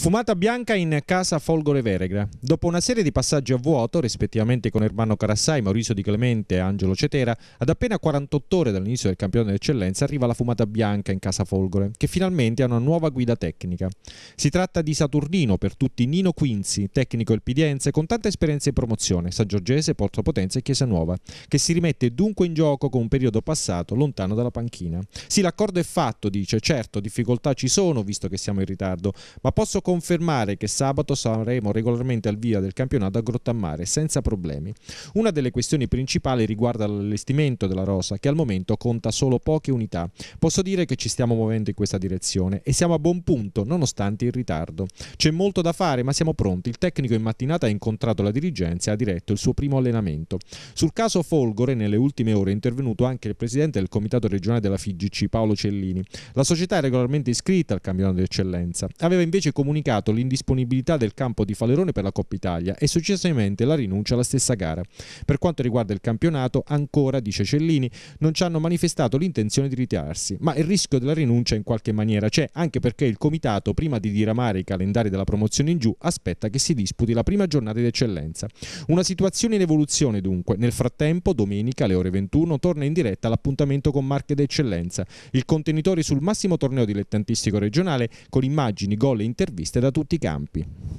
Fumata bianca in casa Folgore Veregra. Dopo una serie di passaggi a vuoto, rispettivamente con Ermanno Carassai, Maurizio Di Clemente e Angelo Cetera, ad appena 48 ore dall'inizio del campione d'eccellenza arriva la fumata bianca in casa Folgore, che finalmente ha una nuova guida tecnica. Si tratta di Saturnino, per tutti Nino Quinzi, tecnico del Pidiense, con tanta esperienza in promozione, San Giorgese, Porto Potenza e Chiesa Nuova, che si rimette dunque in gioco con un periodo passato lontano dalla panchina. Sì, l'accordo è fatto, dice, certo, difficoltà ci sono, visto che siamo in ritardo, ma posso confermare che sabato saremo regolarmente al via del campionato a Grottammare senza problemi. Una delle questioni principali riguarda l'allestimento della rosa che al momento conta solo poche unità. Posso dire che ci stiamo muovendo in questa direzione e siamo a buon punto nonostante il ritardo. C'è molto da fare ma siamo pronti. Il tecnico in mattinata ha incontrato la dirigenza e ha diretto il suo primo allenamento. Sul caso Folgore nelle ultime ore è intervenuto anche il presidente del comitato regionale della FIGC Paolo Cellini. La società è regolarmente iscritta al campionato di eccellenza. Aveva invece comunicato comunicato l'indisponibilità del campo di Falerone per la Coppa Italia e successivamente la rinuncia alla stessa gara. Per quanto riguarda il campionato, ancora, dice Cellini, non ci hanno manifestato l'intenzione di ritirarsi, ma il rischio della rinuncia in qualche maniera c'è, anche perché il comitato, prima di diramare i calendari della promozione in giù, aspetta che si disputi la prima giornata di eccellenza. Una situazione in evoluzione dunque. Nel frattempo, domenica alle ore 21 torna in diretta l'appuntamento con Marche d'Eccellenza, il contenitore sul massimo torneo dilettantistico regionale con immagini, gol e intervento interviste da tutti i campi.